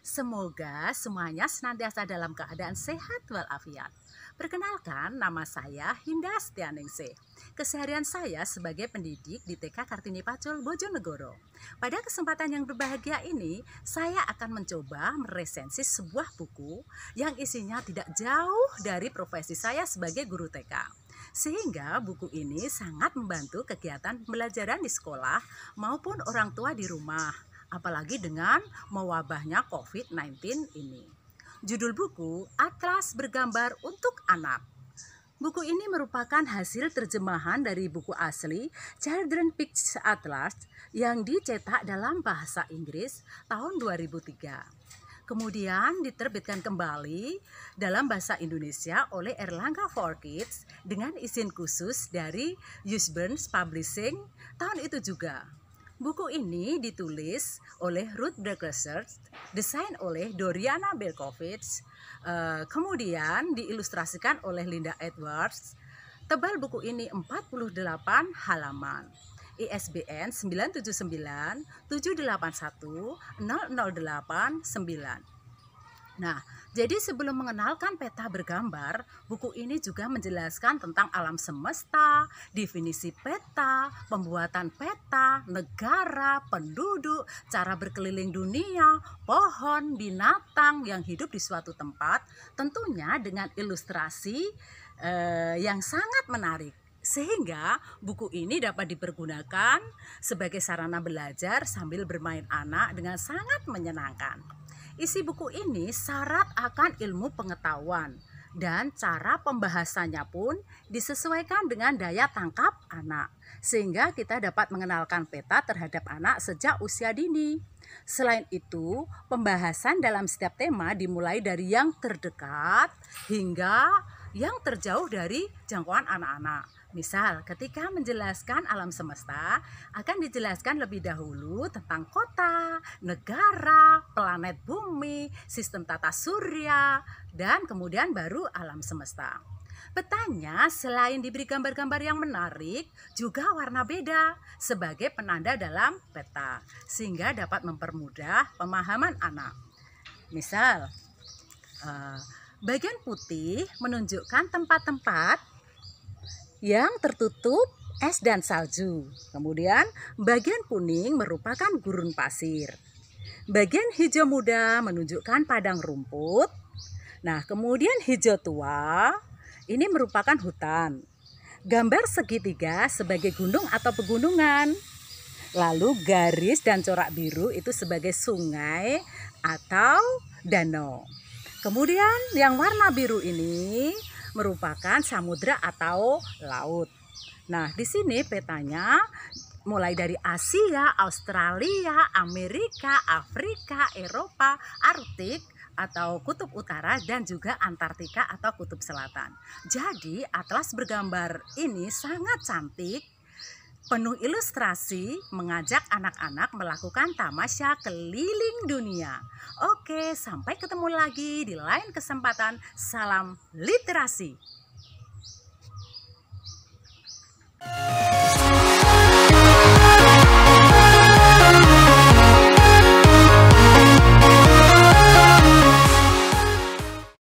Semoga semuanya senantiasa dalam keadaan sehat walafiat. Perkenalkan, nama saya Hinda Setianengse. Keseharian saya sebagai pendidik di TK Kartini Pacul, Bojonegoro. Pada kesempatan yang berbahagia ini, saya akan mencoba meresensi sebuah buku yang isinya tidak jauh dari profesi saya sebagai guru TK. Sehingga buku ini sangat membantu kegiatan pembelajaran di sekolah maupun orang tua di rumah apalagi dengan mewabahnya COVID-19 ini. Judul buku Atlas Bergambar untuk Anak. Buku ini merupakan hasil terjemahan dari buku asli Children Pictures Atlas yang dicetak dalam bahasa Inggris tahun 2003 kemudian diterbitkan kembali dalam bahasa Indonesia oleh Erlangga for Kids dengan izin khusus dari Usburns Publishing tahun itu juga. Buku ini ditulis oleh Ruth Bergesser, desain oleh Doriana Berkovits, uh, eh, kemudian diilustrasikan oleh Linda Edwards. Tebal buku ini 48 halaman. ISBN 979 781 0089. Nah, jadi sebelum mengenalkan peta bergambar, buku ini juga menjelaskan tentang alam semesta, definisi peta, pembuatan peta, negara, penduduk, cara berkeliling dunia, pohon, binatang yang hidup di suatu tempat, tentunya dengan ilustrasi eh, yang sangat menarik sehingga buku ini dapat dipergunakan sebagai sarana belajar sambil bermain anak dengan sangat menyenangkan. Isi buku ini syarat akan ilmu pengetahuan dan cara pembahasannya pun disesuaikan dengan daya tangkap anak sehingga kita dapat mengenalkan peta terhadap anak sejak usia dini. Selain itu, pembahasan dalam setiap tema dimulai dari yang terdekat hingga yang terjauh dari jangkauan anak-anak. Misal, ketika menjelaskan alam semesta, akan dijelaskan lebih dahulu tentang kota, negara, planet bumi, sistem tata surya, dan kemudian baru alam semesta. Petanya selain diberi gambar-gambar yang menarik, juga warna beda sebagai penanda dalam peta, sehingga dapat mempermudah pemahaman anak. Misal, eh, bagian putih menunjukkan tempat-tempat yang tertutup es dan salju. Kemudian bagian kuning merupakan gurun pasir. Bagian hijau muda menunjukkan padang rumput. Nah, kemudian hijau tua ini merupakan hutan. Gambar segitiga sebagai gunung atau pegunungan. Lalu garis dan corak biru itu sebagai sungai atau danau. Kemudian yang warna biru ini merupakan samudra atau laut. Nah, di sini petanya mulai dari Asia, Australia, Amerika, Afrika, Eropa, Arktik, atau kutub utara dan juga Antartika atau kutub selatan. Jadi atlas bergambar ini sangat cantik penuh ilustrasi mengajak anak-anak melakukan tamasya keliling dunia. Oke, sampai ketemu lagi di lain kesempatan. Salam literasi.